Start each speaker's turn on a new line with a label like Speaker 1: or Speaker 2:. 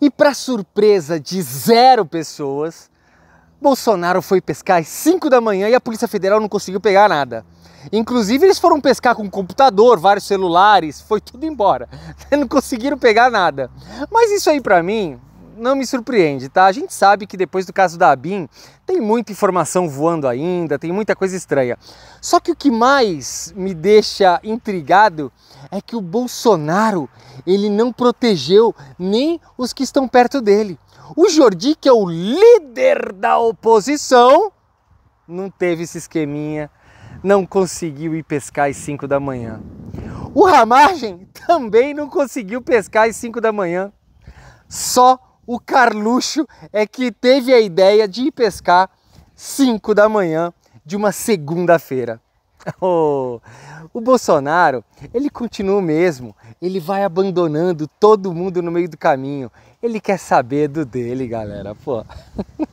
Speaker 1: E para surpresa de zero pessoas, Bolsonaro foi pescar às 5 da manhã e a Polícia Federal não conseguiu pegar nada. Inclusive, eles foram pescar com computador, vários celulares, foi tudo embora. Não conseguiram pegar nada. Mas isso aí, para mim, não me surpreende, tá? A gente sabe que depois do caso da ABIN tem muita informação voando ainda, tem muita coisa estranha. Só que o que mais me deixa intrigado é que o Bolsonaro, ele não protegeu nem os que estão perto dele. O Jordi, que é o líder da oposição, não teve esse esqueminha, não conseguiu ir pescar às 5 da manhã. O Ramagem também não conseguiu pescar às 5 da manhã. Só o Carluxo é que teve a ideia de ir pescar 5 da manhã de uma segunda-feira. Oh, o Bolsonaro, ele continua o mesmo, ele vai abandonando todo mundo no meio do caminho. Ele quer saber do dele, galera, pô.